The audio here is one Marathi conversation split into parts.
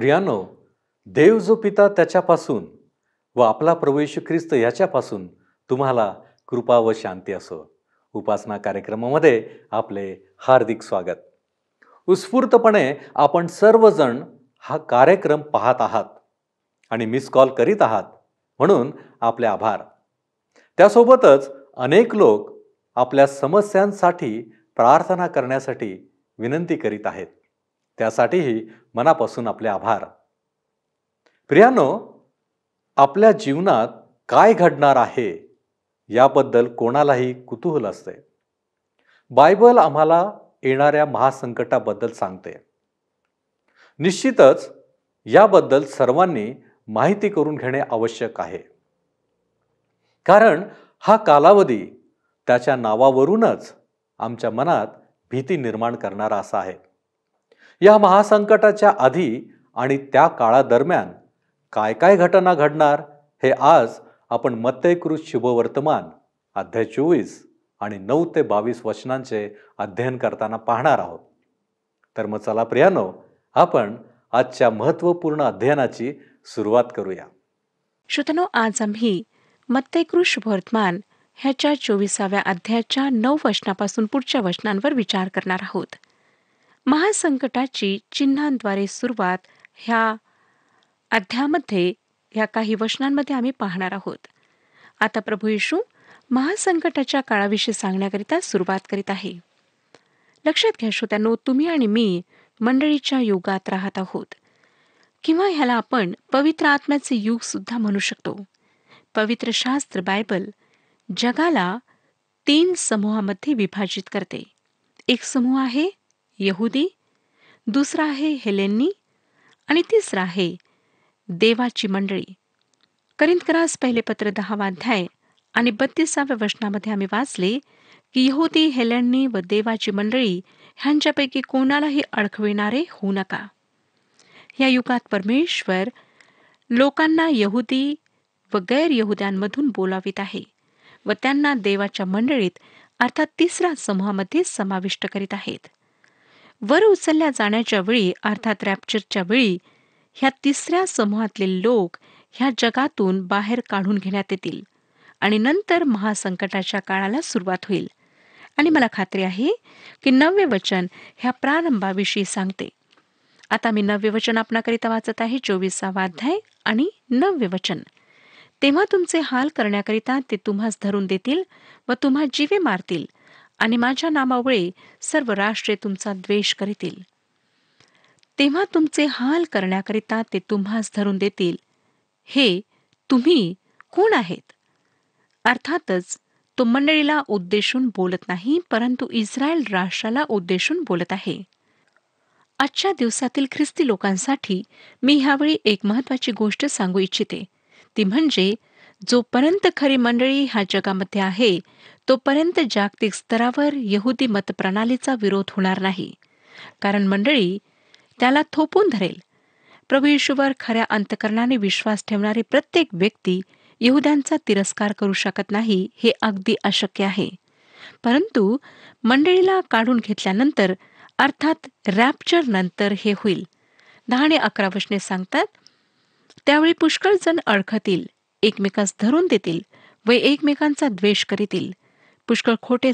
प्रियानो देव जो पिता त्याच्यापासून व आपला प्रभू ख्रिस्त याच्यापासून तुम्हाला कृपा व शांती असो उपासना कार्यक्रमामध्ये आपले हार्दिक स्वागत उत्स्फूर्तपणे आपण सर्वजण हा कार्यक्रम पाहत आहात आणि मिस कॉल करीत आहात म्हणून आपले आभार त्यासोबतच अनेक लोक आपल्या समस्यांसाठी प्रार्थना करण्यासाठी विनंती करीत आहेत त्यासाठीही मनापासून आपले आभार प्रियानो आपल्या जीवनात काय घडणार आहे याबद्दल कोणालाही कुतूहल असते बायबल आम्हाला येणाऱ्या महासंकटाबद्दल सांगते निश्चितच याबद्दल सर्वांनी माहिती करून घेणे आवश्यक आहे कारण हा कालावधी त्याच्या नावावरूनच आमच्या मनात भीती निर्माण करणारा असा आहे या महासंकटाच्या आधी आणि त्या काळादरम्यान काय काय घटना घडणार हे आज आपण मत्तेकृत शुभवर्तमान अध्याय चोवीस आणि नऊ ते बावीस वचनांचे अध्ययन करताना पाहणार आहोत तर मग चला प्रियानो आपण आजच्या महत्त्वपूर्ण अध्ययनाची सुरुवात करूया श्रोतनो आज आम्ही मत्तेकृत शुभवर्तमान ह्याच्या चोवीसाव्या अध्यायाच्या नऊ वचनापासून पुढच्या वचनांवर विचार करणार आहोत महासंकटाची चिन्हांद्वारे सुरुवात ह्या अध्यामध्ये ह्या काही वचनांमध्ये आम्ही पाहणार आहोत आता प्रभू येशू महासंकटाच्या काळाविषयी सांगण्याकरिता सुरुवात करीत आहे लक्षात घ्या श्रोत्यानो तुम्ही आणि मी मंडळीच्या युगात राहत आहोत किंवा ह्याला आपण पवित्र आत्म्याचे युग सुद्धा म्हणू शकतो पवित्र शास्त्र बायबल जगाला तीन समूहामध्ये विभाजित करते एक समूह आहे यहुदी दुसरा आहे हेलेन्नी आणि तिसरा आहे देवाची मंडळी करिंदकरास पहिले पत्र दहावा अध्याय आणि बत्तीसाव्या वचनामध्ये आम्ही वाचले की यहुदी हेलेन्नी व देवाची मंडळी ह्यांच्यापैकी कोणालाही अडखविणारे होऊ नका या युगात परमेश्वर लोकांना यहुदी व गैर यहुद्यांमधून बोलावित आहे व त्यांना देवाच्या मंडळीत अर्थात तिसऱ्या समूहामध्ये समाविष्ट करीत आहेत वर उचलल्या जाण्याच्या वेळी अर्थात रॅप्चरच्या वेळी ह्या तिसऱ्या समूहातले लोक ह्या जगातून बाहेर काढून घेण्यात येतील आणि नंतर महासंकटाच्या काळाला सुरुवात होईल आणि मला खात्री आहे की नव्य वचन ह्या प्रारंभाविषयी सांगते आता मी नव्य वचन आपणाकरिता वाचत आहे चोवीसावा अध्याय आणि नव्य वचन तेव्हा तुमचे हाल करण्याकरिता ते तुम्हास धरून देतील व तुम्हा जीवे मारतील आणि माझ्या नामामुळे सर्व राष्ट्रे तुमचा द्वेष करतील तेव्हा तुमचे हाल करण्याकरिता ते तुम्हास धरून देतील हे तुम्ही कोण आहेत अर्थातच तो मंडळीला उद्देशून बोलत नाही परंतु इस्रायल राष्ट्राला उद्देशून बोलत आहे आजच्या दिवसातील ख्रिस्ती लोकांसाठी मी ह्यावेळी एक महत्वाची गोष्ट सांगू इच्छिते ती म्हणजे जोपर्यंत खरी मंडळी ह्या जगामध्ये आहे तोपर्यंत जागतिक स्तरावर यहुदी मतप्रणालीचा विरोध होणार नाही कारण मंडळी त्याला थोपून धरेल प्रभू येशूवर खऱ्या अंतकरणाने विश्वास ठेवणारी प्रत्येक व्यक्ती येहुद्यांचा तिरस्कार करू शकत नाही हे अगदी अशक्य आहे परंतु मंडळीला काढून घेतल्यानंतर अर्थात रॅप्चर नंतर हे होईल दहा आणि अकरा वशने सांगतात त्यावेळी पुष्कळ जण अडखतील एकमेकास धरून देतील व एकमेकांचा द्वेष करीतील पुष्कळ खोटे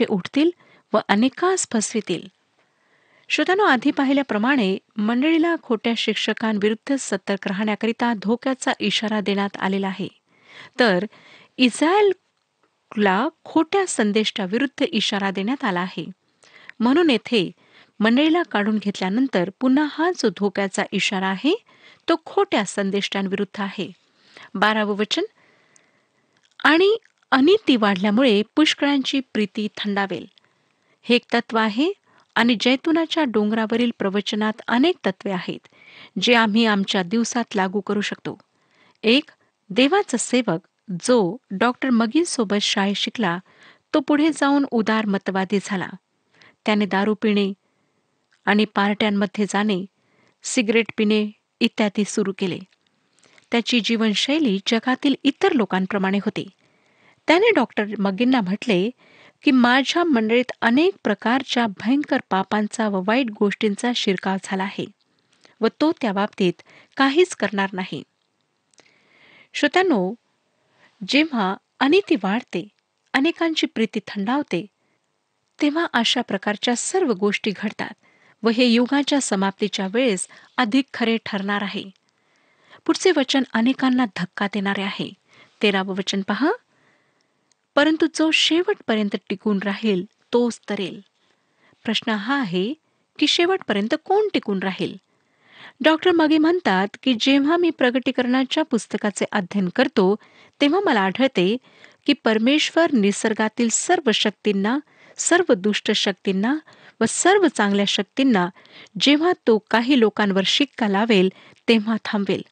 ते उठतील व अनेकास फसवितील श्रोत्यानो आधी पाहिल्याप्रमाणे मंडळीला खोट्या शिक्षकांविरुद्ध सतर्क राहण्याकरिता धोक्याचा इशारा देण्यात आलेला आहे तर इस्रायलला खोट्या संदेष्टाविरुद्ध इशारा देण्यात आला आहे म्हणून येथे मंडळीला काढून घेतल्यानंतर पुन्हा हा जो धोक्याचा इशारा आहे तो खोट्या संदेशांविरुद्ध आहे बारावं वचन आणि अनिती वाढल्यामुळे पुष्कळांची प्रीती थंडावेल हे एक तत्व आहे आणि जैतुनाच्या डोंगरावरील प्रवचनात अनेक तत्वे आहेत जे आम्ही आमच्या दिवसात लागू करू शकतो एक देवाचा सेवक जो डॉक्टर मगीनसोबत शाळे शिकला तो पुढे जाऊन उदार मतवादी झाला त्याने दारू पिणे आणि पार्ट्यांमध्ये जाणे सिगरेट पिणे इत्यादी सुरू केले त्याची जीवनशैली जगातील इतर लोकांप्रमाणे होती त्याने डॉक्टर मगींना म्हटले की माझ्या मंडळीत अनेक प्रकारच्या भयंकर पापांचा व वाईट गोष्टींचा शिरकाव झाला आहे व तो त्या बाबतीत काहीच करणार नाही श्रोत्यानो जेव्हा अनिती वाढते अनेकांची प्रीती थंडावते तेव्हा अशा प्रकारच्या सर्व गोष्टी घडतात व हे युगाच्या समाप्तीच्या वेळेस अधिक खरे ठरणार आहे पुढचे वचन अनेकांना धक्का देणारे आहे तेरावं वचन पहा परंतु जो शेवटपर्यंत टिकून राहील तोच तरेल प्रश्न हा आहे की शेवटपर्यंत कोण टिकून राहील डॉक्टर मागे म्हणतात की जेव्हा मी प्रगटीकरणाच्या पुस्तकाचे अध्ययन करतो तेव्हा मला आढळते की परमेश्वर निसर्गातील सर्व शक्तींना सर्व दुष्ट शक्तींना व सर्व चांगल्या शक्तींना जेव्हा तो काही लोकांवर शिक्का लावेल तेव्हा थांबवेल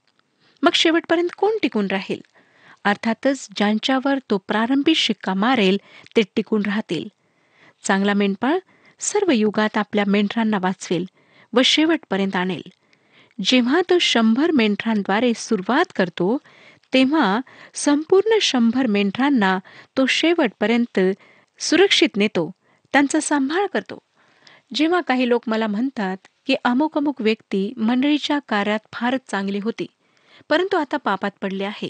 मग शेवटपर्यंत कोण टिकून राहील अर्थातच ज्यांच्यावर तो प्रारंभी शिक्का मारेल ते टिकून राहतील चांगला मेंढपाळ सर्व युगात आपल्या मेंढरांना वाचवेल व शेवटपर्यंत आणेल जेव्हा तो शंभर मेंढरांद्वारे सुरुवात करतो तेव्हा संपूर्ण शंभर मेंढरांना तो शेवटपर्यंत सुरक्षित नेतो त्यांचा सांभाळ करतो जेव्हा काही लोक मला म्हणतात की अमुक अमुक व्यक्ती मंडळीच्या कार्यात फारच चांगली होती परंतु आता पापात पडले आहे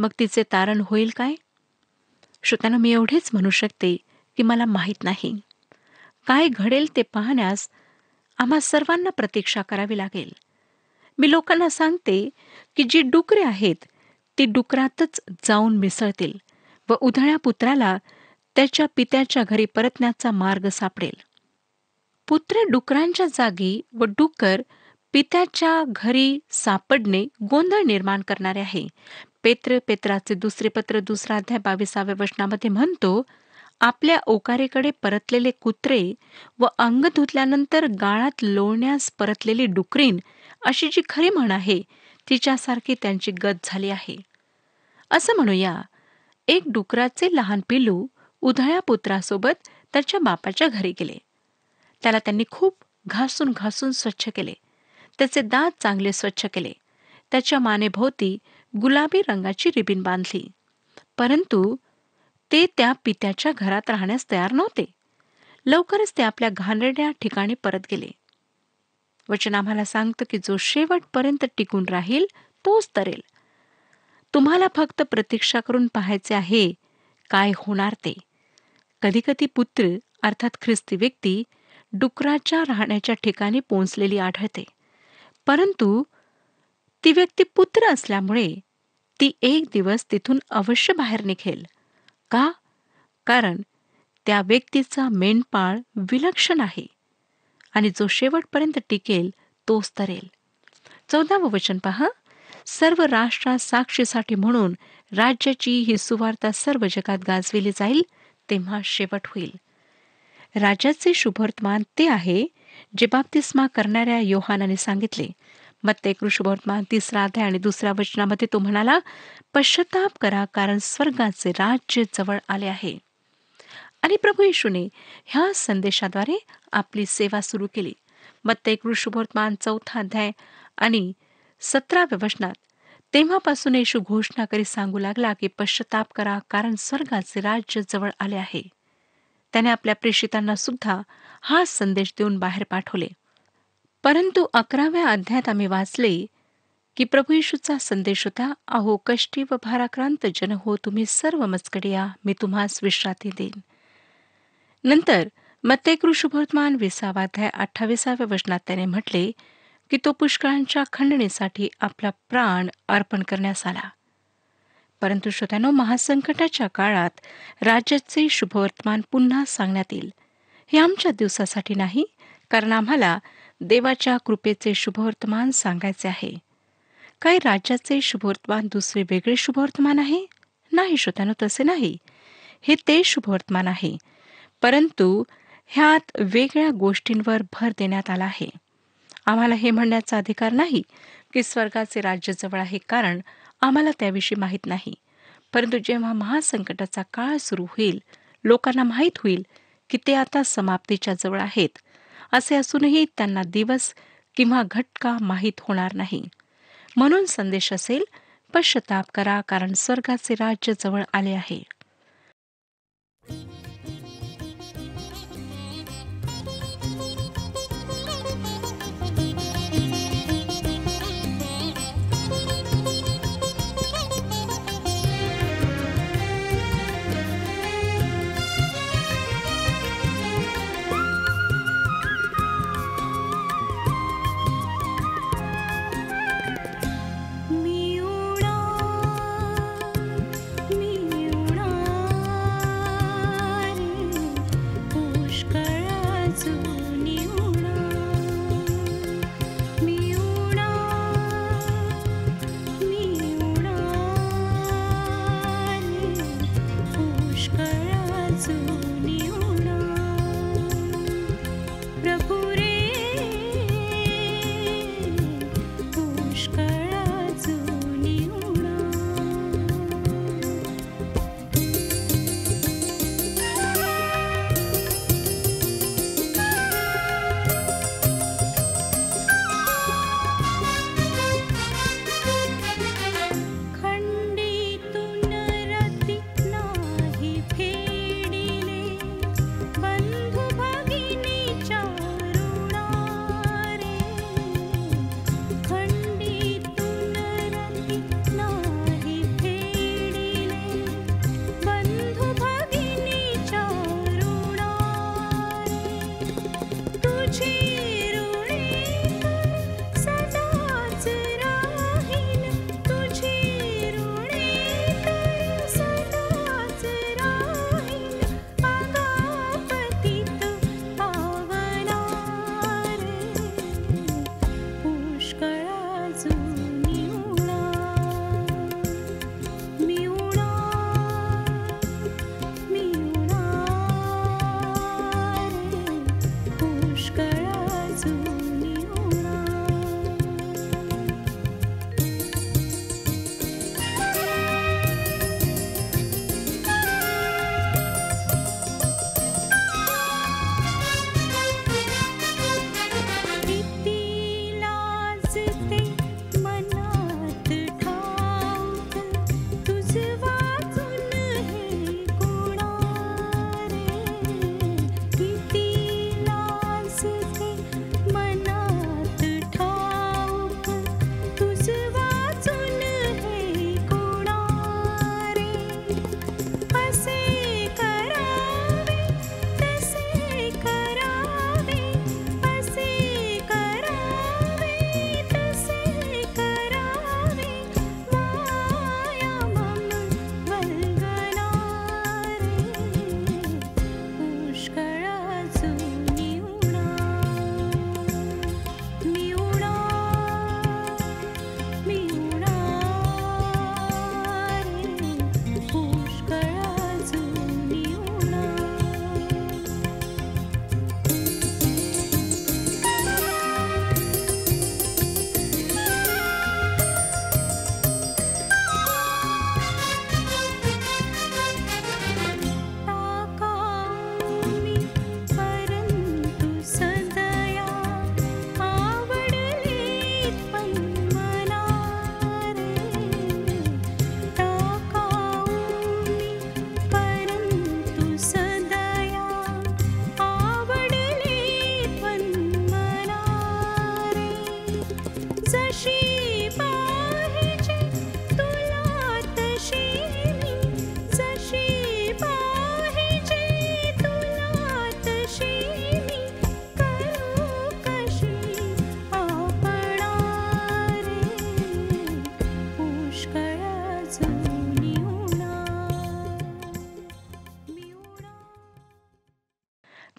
मग तिचे तारण होईल काय श्रोत्यानं मी एवढेच म्हणू शकते की मला माहीत नाही काय घडेल ते पाहण्यास आम्हा सर्वांना प्रतीक्षा करावी लागेल मी लोकांना सांगते की जी डुकरे आहेत ती डुकरातच जाऊन मिसळतील व उधळ्या पुत्राला त्याच्या पित्याच्या घरी परतण्याचा मार्ग सापडेल पुत्र डुकरांच्या जागी व डुकर पित्याच्या घरी सापडणे गोंधळ निर्माण करणारे आहे पेत्र पेत्राचे दुसरे पत्र दुसरा अध्याय बावीसाव्या वचनामध्ये म्हणतो आपल्या ओकारेकडे परतलेले कुत्रे व अंग धुतल्यानंतर गाळात लोळण्यास परतलेली डुकरीन अशी जी खरी म्हण आहे तिच्यासारखी त्यांची गत झाली आहे असं म्हणूया एक डुकराचे लहान पिलू उधळ्या पुत्रासोबत त्याच्या बापाच्या घरी गेले त्याला त्यांनी खूप घासून घासून स्वच्छ केले त्याचे दात चांगले स्वच्छ केले त्याच्या मानेभोवती गुलाबी रंगाची रिबीन बांधली परंतु ते त्या पित्याच्या घरात राहण्यास तयार नव्हते लवकरच ते आपल्या घाणेरड्या ठिकाणी परत गेले वचन आम्हाला सांगतं की जो शेवटपर्यंत टिकून राहील तोच तरेल तुम्हाला फक्त प्रतीक्षा करून पाहायचे आहे काय होणार ते कधीकधी पुत्र अर्थात ख्रिस्ती व्यक्ती डुकराच्या राहण्याच्या ठिकाणी पोहोचलेली आढळते परंतु ती व्यक्ती पुत्र असल्यामुळे ती एक दिवस तिथून अवश्य बाहेर निघेल का कारण त्या व्यक्तीचा मेंढपाळ विलक्षण आहे आणि जो शेवटपर्यंत टिकेल तोच तरेल चौदावं वचन पहा सर्व राष्ट्रात साक्षीसाठी म्हणून राज्याची ही सुवार्ता सर्व जगात गाजविली जाईल तेव्हा शेवट होईल राजाचे शुभवर्तमान ते आहे जे बाप्तिस्मा करणाऱ्या योहानाने सांगितले मत्ते ते तिसरा अध्याय आणि दुसऱ्या वचनामध्ये तो म्हणाला पश्चाताप करा कारण स्वर्गाचे राज्य जवळ आले आहे आणि प्रभू येशूने ह्या संदेशाद्वारे आपली सेवा सुरू केली मत्ते ते चौथा अध्याय आणि सतराव्या वचनात तेव्हापासून येशू घोषणा करीत सांगू लागला की पश्चाताप करा कारण स्वर्गाचे राज्य जवळ आले आहे त्याने आपल्या प्रेषितांना सुद्धा हा संदेश देऊन बाहेर पाठवले परंतु अकराव्या अध्यात आम्ही वाचले की प्रभू येशूचा संदेश होता अहो कष्टी व भाराक्रांत जन हो तुम्ही सर्व मजकडे मी तुम्हास विश्रांती देईन नंतर मत्ते कृषुभवर्तमान विसावाध्याय अठ्ठावीसाव्या वचनात त्याने म्हटले की तो पुष्कळांच्या खंडणीसाठी आपला प्राण अर्पण करण्यास आला परंतु श्रोत्यानो महासंकटाच्या काळात राज्याचे शुभवर्तमान पुन्हा सांगण्यात येईल हे आमच्या दिवसासाठी नाही कारण आम्हाला देवाच्या कृपेचे शुभवर्तमान सांगायचे आहे काही राज्याचे शुभवर्तमान दुसरे वेगळे शुभवर्तमान आहे नाही श्रोत्यानो तसे नाही हे ते शुभवर्तमान आहे परंतु ह्यात वेगळ्या गोष्टींवर भर देण्यात आला आहे आम्हाला हे म्हणण्याचा अधिकार नाही की स्वर्गाचे राज्य जवळ आहे कारण आम्हाला त्याविषयी माहीत नाही परंतु जेव्हा महासंकटाचा काळ सुरू होईल लोकांना माहीत होईल की ते आता समाप्तीच्या जवळ आहेत असे असूनही त्यांना दिवस किंवा घटका माहीत होणार नाही म्हणून संदेश असेल पश्चाताप करा कारण स्वर्गाचे राज्य जवळ आले आहे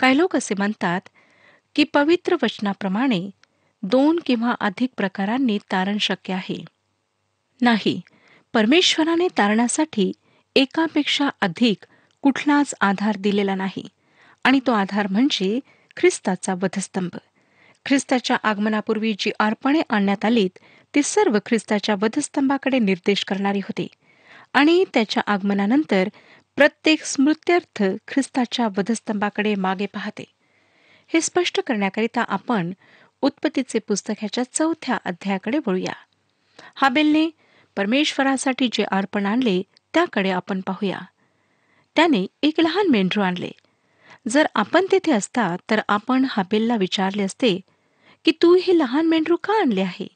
काही लोक असे म्हणतात की पवित्र वचनाप्रमाणे दोन किंवा अधिक प्रकारांनी तारण शक्य आहे नाही परमेश्वराने तारणासाठी एकापेक्षा अधिक कुठलाच आधार दिलेला नाही आणि तो आधार म्हणजे ख्रिस्ताचा वधस्तंभ ख्रिस्ताच्या आगमनापूर्वी जी अर्पणे आणण्यात आलीत ती सर्व ख्रिस्ताच्या वधस्तंभाकडे निर्देश करणारी होती आणि त्याच्या आगमनानंतर प्रत्येक स्मृत्यर्थ ख्रिस्ताच्या वधस्तंभाकडे मागे पाहते हे स्पष्ट करण्याकरिता आपण उत्पत्तीचे पुस्तक ह्याच्या चौथ्या अध्यायाकडे वळूया हाबेलने परमेश्वरासाठी जे अर्पण आणले त्याकडे आपण पाहूया त्याने एक लहान मेंढरू आणले जर आपण तेथे असता तर आपण हाबेलला विचारले असते की तू हे लहान मेंढरू का आणले आहे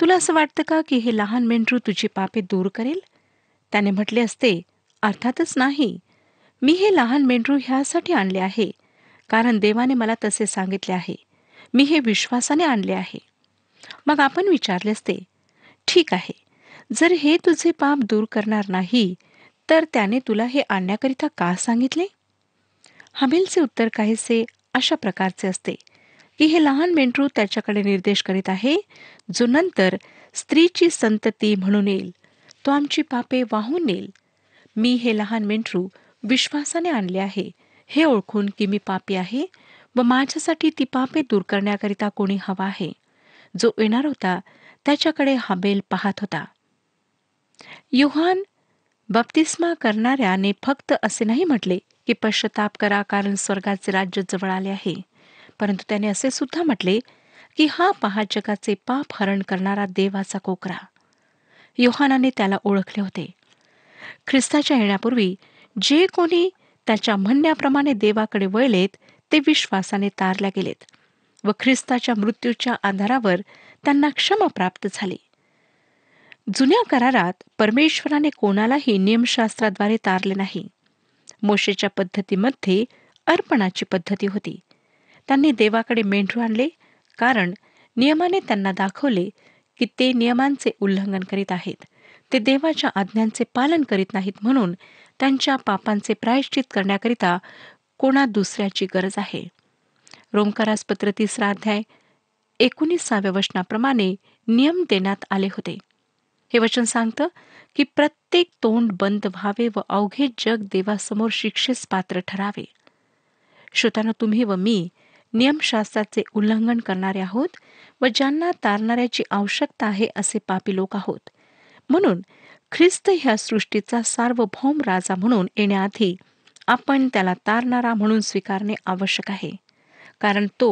तुला असं वाटतं का की हे लहान मेंढरू तुझी पापे दूर करेल त्याने म्हटले असते अर्थातच नाही मी हे लहान मेंढरू ह्यासाठी आणले आहे कारण देवाने मला तसे सांगितले आहे मी हे विश्वासाने आणले आहे मग आपण विचारले असते ठीक आहे जर हे तुझे पाप दूर करणार नाही तर त्याने तुला हे आणण्याकरिता का सांगितले हमेलचे उत्तर काहीसे अशा प्रकारचे असते की हे लहान मेंढरू त्याच्याकडे निर्देश करीत आहे जो नंतर स्त्रीची संतती म्हणून येईल तो आमची पापे वाहून नेईल मी हे लहान मेंढरू विश्वासाने आणले आहे हे ओळखून की मी पापी आहे व माझ्यासाठी ती पापे दूर करण्याकरिता कोणी हवा आहे जो येणार होता त्याच्याकडे हा बेल पाहत होता युहान बप्तिस्मा करणाऱ्याने फक्त असे नाही म्हटले की पश्चाताप करा कारण स्वर्गाचे राज्य जवळ आले आहे परंतु त्याने असे सुद्धा म्हटले की हा पहा जगाचे पाप हरण करणारा देवाचा कोकरा योहानाने त्याला ओळखले होते ख्रिस्ताच्या येण्यापूर्वी जे कोणी त्याच्या म्हणण्याप्रमाणे देवाकडे वळलेत ते विश्वासाने तारल्या गेलेत व ख्रिस्ताच्या मृत्यूच्या आधारावर त्यांना क्षमा प्राप्त झाली जुन्या करारात परमेश्वराने कोणालाही नियमशास्त्राद्वारे तारले नाही मोशेच्या पद्धतीमध्ये अर्पणाची पद्धती होती त्यांनी देवाकडे मेंढू आणले कारण नियमाने त्यांना दाखवले की ते नियमांचे उल्लंघन करीत आहेत ते देवाच्या आज्ञांचे पालन करीत नाहीत म्हणून त्यांच्या पापांचे प्रायश्चित करण्याकरिता कोणा दुसऱ्याची गरज आहे रोमकारास पत्र तिसरा अध्याय एकोणीसाव्या वचनाप्रमाणे नियम देण्यात आले होते हे वचन सांगतं की प्रत्येक तोंड बंद व्हावे व अवघे जग देवासमोर शिक्षेस पात्र ठरावे श्रोताना तुम्ही व मी नियमशास्त्राचे उल्लंघन करणारे आहोत व ज्यांना तारणाऱ्याची आवश्यकता आहे असे पापी लोक आहोत म्हणून ख्रिस्त ह्या सृष्टीचा सार्वभौम राजा म्हणून येण्याआधी आपण त्याला तारणारा म्हणून स्वीकारणे आवश्यक आहे कारण तो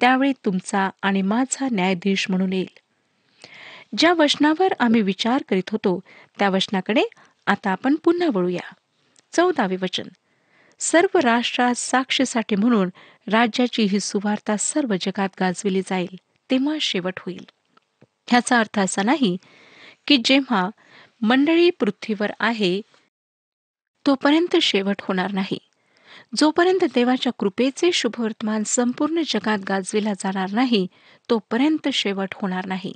त्यावेळी तुमचा आणि माझा न्यायाधीश म्हणून येईल ज्या वचनावर आम्ही विचार करीत होतो त्या वचनाकडे आता आपण पुन्हा वळूया चौदावे वचन सर्व राष्ट्रात साक्षीसाठी म्हणून राज्याची ही सुवार्ता सर्व जगात गाजविली जाईल तेव्हा शेवट होईल ह्याचा अर्थ असा नाही की जेव्हा मंडळी पृथ्वीवर आहे तोपर्यंत शेवट होणार नाही जोपर्यंत देवाच्या कृपेचे शुभवर्तमान संपूर्ण जगात गाजविला जाणार नाही तोपर्यंत शेवट होणार नाही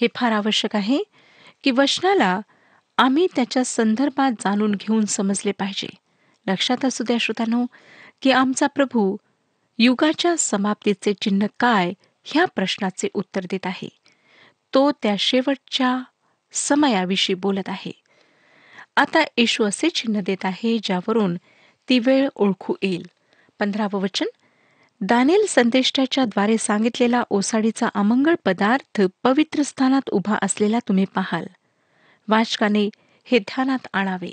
हे फार आवश्यक आहे की वचनाला आम्ही त्याच्या संदर्भात जाणून घेऊन समजले पाहिजे लक्षात असू द्या श्रोतांनो की आमचा प्रभू युगाच्या समाप्तीचे चिन्ह काय ह्या प्रश्नाचे उत्तर देत आहे तो त्या शेवटच्या समयाविषयी बोलत आहे आता येशू असे चिन्ह देत आहे ज्यावरून ती वेळ ओळखू येईल पंधरावं वचन दानेल संदेष्टाच्या द्वारे सांगितलेला ओसाडीचा अमंगळ पदार्थ पवित्र स्थानात उभा असलेला तुम्ही पाहाल वाचकाने हे ध्यानात आणावे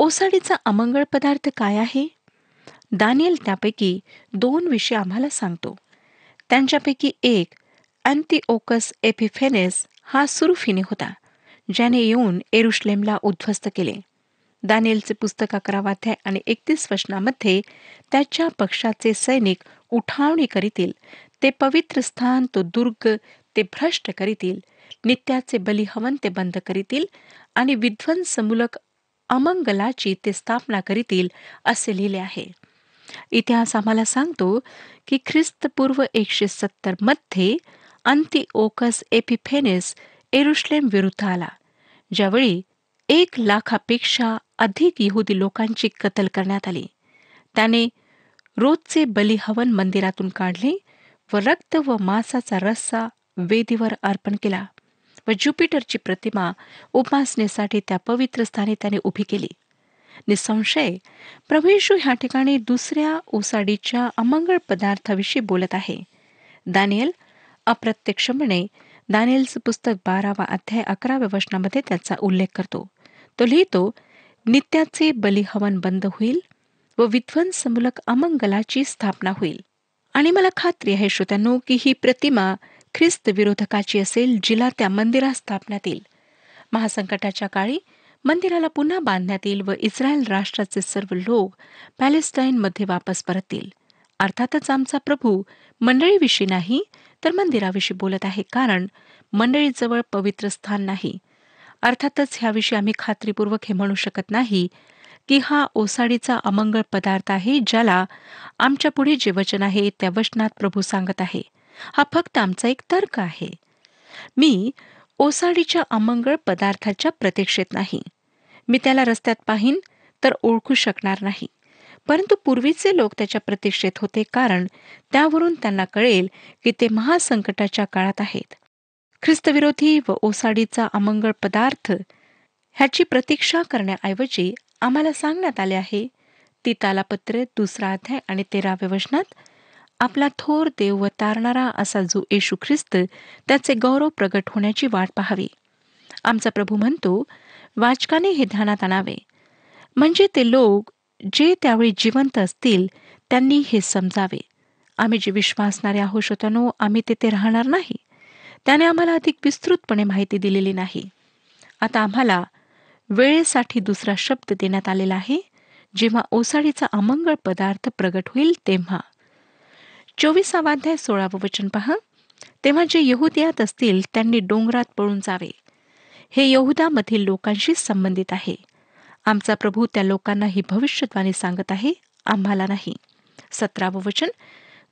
ओसाडीचा अमंगळ पदार्थ काय आहे दानियल त्यापैकी दोन विषय आम्हाला सांगतो त्यांच्यापैकी एक अँतिओकस एपिफेनेस हा सुरुफिने होता ज्याने येऊन एरुश्लेमला उद्ध्वस्त केले दानिलचे पुस्तक अकरावाध्याय आणि एकतीस वचनामध्ये त्याच्या पक्षाचे सैनिक उठावणी करीतील ते पवित्र स्थान तो दुर्ग ते भ्रष्ट करीतील नित्याचे बलिहवन ते बंद करीतील आणि विध्वंसमूलक अमंगलाची ते स्थापना करीतील असे लिहिले आहे इतिहास आम्हाला सांगतो की ख्रिस्तपूर्व एकशे सत्तर मध्ये अंतिओकस एपिफेनेस एरुश्लेम विरुद्ध आला ज्यावेळी एक लाखापेक्षा अधिक यहुदी लोकांची कतल करण्यात आली त्याने रोजचे बलिहवन मंदिरातून काढले व रक्त व मांसाचा रस्सा वेदीवर अर्पण केला व ज्युपिटरची प्रतिमा उपासनेसाठी त्या पवित्र स्थानी त्याने उभी केली निसंशय प्रभेशू ह्या ठिकाणी दुसऱ्या ओसाडीच्या अमंगळ पदार्थाविषयी बोलत आहे दानियल अप्रत्यक्षपणे दानियलचं पुस्तक बारावा अध्याय अकराव्या वचनामध्ये त्याचा उल्लेख करतो तो लिहितो नित्याचे बलिहवन बंद होईल व विध्वंसमूलक अमंगलाची स्थापना होईल आणि मला खात्री आहे श्रोत्यांनो की ही प्रतिमा ख्रिस्त विरोधकाची असेल जिला त्या मंदिरात स्थापण्यात येईल महासंकटाच्या काळी मंदिराला पुन्हा बांधण्यात येईल व इस्रायल राष्ट्राचे सर्व लोक पॅलेस्टाईनमध्ये वापस परतील अर्थातच आमचा प्रभू मंडळीविषयी नाही तर मंदिराविषयी बोलत आहे कारण मंडळीजवळ पवित्र स्थान नाही अर्थातच ह्याविषयी आम्ही खात्रीपूर्वक हे म्हणू शकत नाही की हा ओसाडीचा अमंगळ पदार्थ आहे ज्याला आमच्या पुढे जे वचन आहे त्या वचनात प्रभू सांगत आहे हा फक्त आमचा एक तर्क आहे मी ओसाडीच्या अमंगळ पदार्थाच्या प्रतीक्षेत नाही मी त्याला रस्त्यात पाहीन तर ओळखू शकणार नाही परंतु पूर्वीचे लोक त्याच्या प्रतीक्षेत होते कारण त्यावरून त्यांना कळेल की ते महासंकटाच्या काळात आहेत ख्रिस्तविरोधी व ओसाडीचा अमंगळ पदार्थ ह्याची प्रतीक्षा करण्याऐवजी आम्हाला सांगण्यात आले आहे ती तालापत्र दुसरा अध्याय आणि तेराव्या वचनात आपला थोर देव व तारणारा असा जो येशू ख्रिस्त त्याचे गौरव प्रगट होण्याची वाट पाहावी आमचा प्रभू म्हणतो वाचकाने हे ध्यानात आणावे म्हणजे ते लोक जे त्यावेळी जिवंत असतील त्यांनी हे समजावे आम्ही जे विश्वासणारे आहोत शोतनो आम्ही तेथे राहणार नाही त्याने आम्हाला अधिक विस्तृतपणे माहिती दिलेली नाही आता आम्हाला वेळेसाठी दुसरा शब्द देण्यात आलेला आहे जेव्हा ओसाडीचा अमंगळ पदार्थ प्रगट होईल तेव्हा चोवीसावाध्याय सोळावं वचन पहा तेव्हा जे यहुदियात असतील त्यांनी डोंगरात पळून जावे हे यहुदामधील लोकांशी संबंधित आहे आमचा प्रभू त्या लोकांना ही भविष्यद्वाणी सांगत आहे आम्हाला नाही सतरावं वचन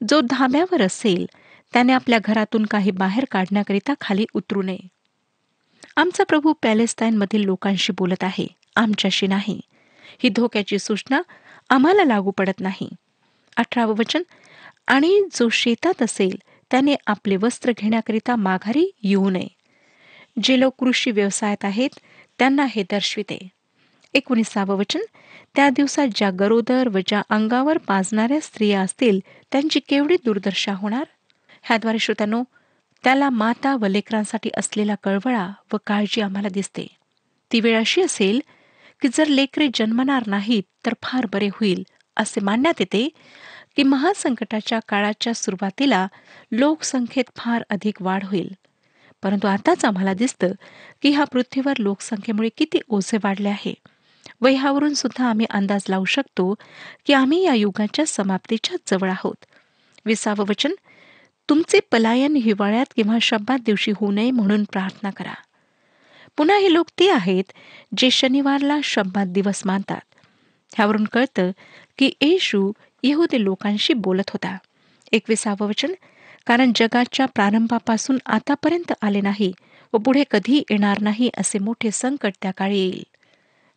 जो धाब्यावर असेल त्याने आपल्या घरातून काही बाहेर काढण्याकरिता खाली उतरू नये आमचा प्रभू मधील लोकांशी बोलत आहे आमच्याशी नाही ही धोक्याची सूचना आम्हाला लागू पडत नाही अठरावं वचन आणि जो शेतात असेल त्याने आपले वस्त्र घेण्याकरिता माघारी येऊ नये जे लोक कृषी व्यवसायात आहेत त्यांना हे दर्शविते एकोणीसावं वचन त्या दिवसात ज्या गरोदर व ज्या अंगावर पाजणाऱ्या स्त्रिया असतील त्यांची केवढी दुर्दशा होणार ह्याद्वारे श्रोत्यानो त्याला माता व लेकरांसाठी असलेला कळवळा व काळजी आम्हाला दिसते ती वेळ अशी असेल की जर लेकरे जन्मणार नाहीत तर फार बरे होईल असे मानण्यात येते की महासंकटाच्या काळाच्या सुरुवातीला लोकसंख्येत फार अधिक वाढ होईल परंतु आताच आम्हाला दिसतं की ह्या पृथ्वीवर लोकसंख्येमुळे किती ओझे वाढले आहे व ह्यावरून सुद्धा आम्ही अंदाज लावू शकतो की आम्ही या युगाच्या समाप्तीच्या जवळ आहोत विसावं वचन तुमचे पलायन हिवाळ्यात किंवा शब्दात दिवशी होऊ नये म्हणून प्रार्थना करा पुन्हा हे लोक ते आहेत जे शनिवारला शब्दात दिवस मानतात ह्यावरून कळतं की येशू येहुदी लोकांशी बोलत होता एकविसावं वचन कारण जगाच्या प्रारंभापासून आतापर्यंत आले नाही व पुढे कधी येणार नाही असे मोठे संकट त्या काळी येईल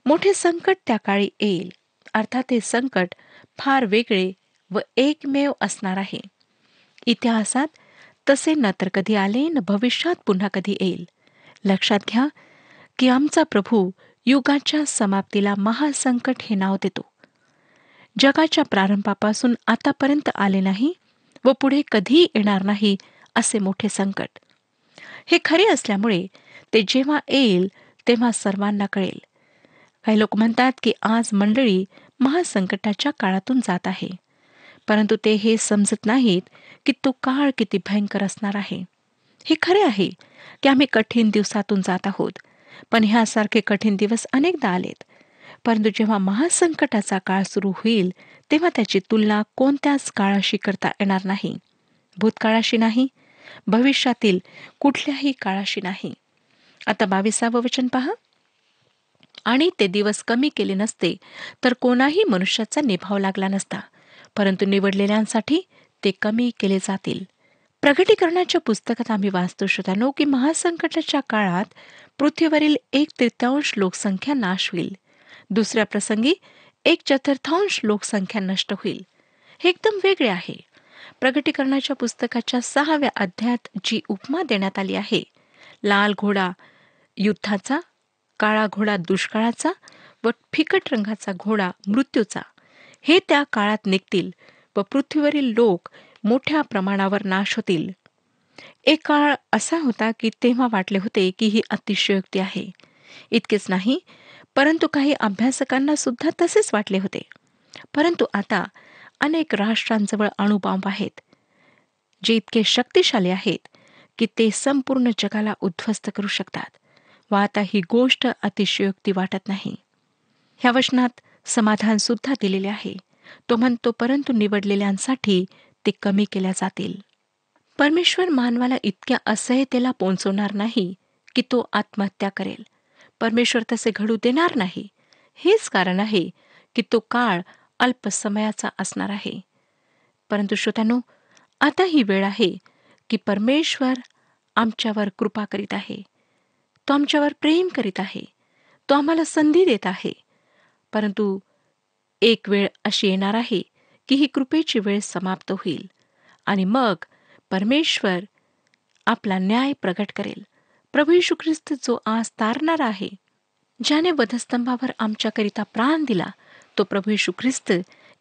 मोठे संकट त्या काळी येईल अर्थात हे संकट फार वेगळे व एकमेव असणार आहे इतिहासात तसे न तर कधी आले न भविष्यात पुन्हा कधी येईल लक्षात घ्या की आमचा प्रभू युगाच्या समाप्तीला महासंकट हे नाव देतो जगाच्या प्रारंभापासून आतापर्यंत आले नाही व पुढे कधी येणार नाही असे मोठे संकट हे खरे असल्यामुळे ते जेव्हा येईल तेव्हा सर्वांना कळेल काही लोक म्हणतात की आज मंडळी महासंकटाच्या काळातून जात आहे परंतु ते हे समजत नाहीत की तो काळ किती भयंकर असणार आहे हे खरे आहे की आम्ही कठीण दिवसातून जात आहोत पण ह्यासारखे कठीण दिवस अनेकदा आलेत परंतु जेव्हा महासंकटाचा काळ सुरू होईल तेव्हा त्याची तुलना कोणत्याच काळाशी करता येणार नाही भूतकाळाशी नाही भविष्यातील कुठल्याही काळाशी नाही आता बावीसावं वचन पहा आणि ते दिवस कमी केले नसते तर कोणाही मनुष्याचा निभाव लागला नसता परंतु निवडलेल्यांसाठी ते कमी केले जातील प्रगटीकरणाच्या पुस्तकात आम्ही वाचतो श्रोतानो की महासंकटाच्या काळात पृथ्वीवरील एक तृतीयांश लोकसंख्या नाश होईल दुसऱ्या प्रसंगी एक चतुर्थांश लोकसंख्या नष्ट होईल हे एकदम वेगळे आहे प्रगटीकरणाच्या पुस्तकाच्या सहाव्या अध्यायात जी उपमा देण्यात आली आहे लाल घोडा युद्धाचा काळा घोडा दुष्काळाचा व फिकट रंगाचा घोडा मृत्यूचा हे त्या काळात निघतील व पृथ्वीवरील लोक मोठ्या प्रमाणावर नाश होतील एक काळ असा होता की तेव्हा वाटले होते की ही अतिशयोक्ती आहे इतकेच नाही परंतु काही अभ्यासकांना सुद्धा तसेच वाटले होते परंतु आता अनेक राष्ट्रांजवळ अणुबॉम्ब आहेत जे इतके शक्तिशाली आहेत की ते संपूर्ण जगाला उद्ध्वस्त करू शकतात व आता ही गोष्ट अतिशयोक्ती वाटत नाही ह्या वचनात समाधान सुद्धा दिलेले आहे तो म्हणतो परंतु निवडलेल्यांसाठी ते कमी केल्या जातील परमेश्वर मानवाला इतक्या असह्यतेला पोचवणार नाही की तो आत्महत्या करेल परमेश्वर तसे घडू देणार नाही हेच कारण आहे की तो काळ अल्पसमयाचा असणार आहे परंतु श्रोत्यानो आता ही वेळ आहे की परमेश्वर आमच्यावर कृपा करीत आहे तो आमच्यावर प्रेम करीत आहे तो आम्हाला संधी देत आहे परंतु एक वेळ अशी येणार आहे की ही कृपेची वेळ समाप्त होईल आणि मग परमेश्वर आपला न्याय प्रगट करेल प्रभू यशू ख्रिस्त जो आज तारणार आहे ज्याने वधस्तंभावर आमच्याकरिता प्राण दिला तो प्रभू यशू ख्रिस्त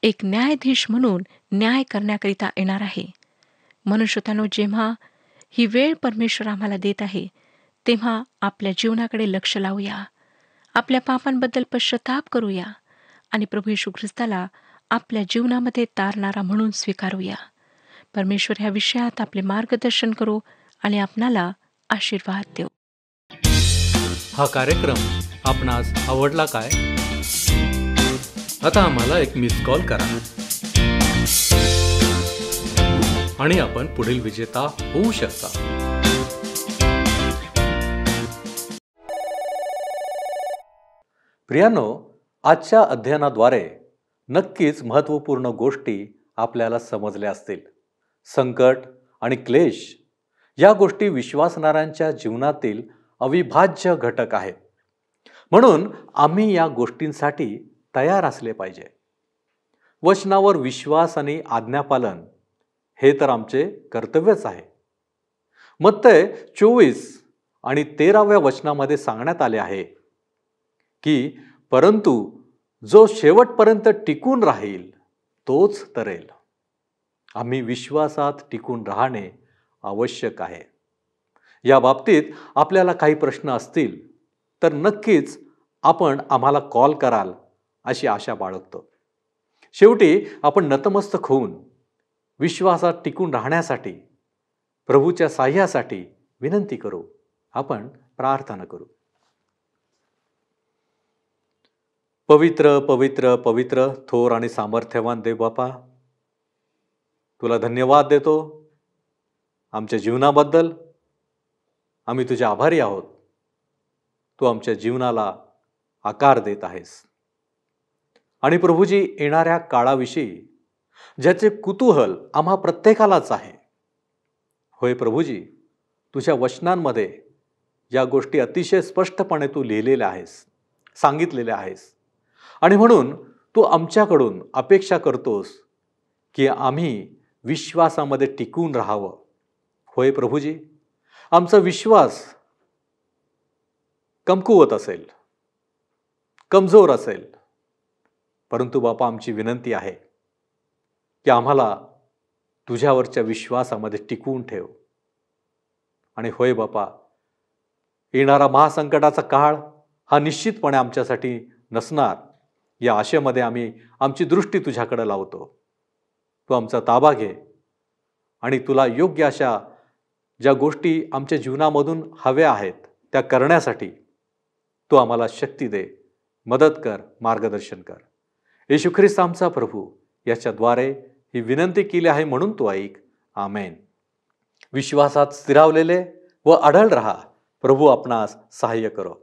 एक न्यायाधीश म्हणून न्याय करण्याकरिता येणार आहे मनुष्यतानो जेव्हा ही वेळ परमेश्वर आम्हाला देत आहे तेव्हा आपल्या जीवनाकडे लक्ष लावूया आपल्या पापांबद्दल पश्चाताप करूया आणि प्रभू येशू ख्रिस्ताला आपल्या जीवनामध्ये तारणारा म्हणून स्वीकारूया परमेश्वर ह्या विषयात आपले मार्गदर्शन करू आणि आपणाला आशीर्वाद देऊ हा कार्यक्रम आपणास आवडला काय आता आम्हाला एक मिस कॉल करा आणि आपण पुढील विजेता होऊ शकता प्रियानो आजच्या अध्ययनाद्वारे नक्कीच महत्त्वपूर्ण गोष्टी आपल्याला समजल्या असतील संकट आणि क्लेश या गोष्टी विश्वासणाऱ्यांच्या जीवनातील अविभाज्य घटक आहेत म्हणून आम्ही या गोष्टींसाठी तयार असले पाहिजे वचनावर विश्वास आणि आज्ञापालन हे तर आमचे कर्तव्यच आहे मग ते चोवीस आणि तेराव्या वचनामध्ये सांगण्यात आले आहे की परंतु जो शेवटपर्यंत टिकून राहील तोच तरेल आम्ही विश्वासात टिकून राहणे आवश्यक आहे या बाबतीत आपल्याला काही प्रश्न असतील तर नक्कीच आपण आम्हाला कॉल कराल अशी आशा बाळगतो शेवटी आपण नतमस्तक होऊन विश्वासात टिकून राहण्यासाठी प्रभूच्या साह्यासाठी विनंती करू आपण प्रार्थना करू पवित्र पवित्र पवित्र थोर आणि सामर्थ्यवान देव बापा तुला धन्यवाद देतो आमच्या जीवनाबद्दल आम्ही तुझे आभारी आहोत तू आमच्या जीवनाला आकार देत आहेस आणि प्रभूजी येणाऱ्या काळाविषयी ज्याचे कुतूहल आम्हा प्रत्येकालाच आहे होय प्रभूजी तुझ्या वचनांमध्ये या गोष्टी अतिशय स्पष्टपणे तू लिहिलेल्या आहेस सांगितलेल्या आहेस आणि म्हणून तू आमच्याकडून अपेक्षा करतोस की आम्ही विश्वासामध्ये टिकून राहावं होय प्रभूजी आमचा विश्वास कमकुवत असेल कमजोर असेल परंतु बापा आमची विनंती आहे की आम्हाला तुझ्यावरच्या विश्वासामध्ये टिकवून ठेव आणि होय बापा येणारा महासंकटाचा काळ हा निश्चितपणे आमच्यासाठी नसणार या आशेमध्ये आम्ही आमची दृष्टी तुझ्याकडे लावतो तू आमचा ताबा घे आणि तुला योग्य अशा ज्या गोष्टी आमच्या जीवनामधून हव्या आहेत त्या करण्यासाठी तू आम्हाला शक्ती दे मदत कर मार्गदर्शन कर येशू ख्रिस्त आमचा प्रभू याच्याद्वारे ही विनंती केली आहे म्हणून तू ऐक आमेन विश्वासात स्थिरावलेले व आढळ रहा प्रभू आपणास सहाय्य करो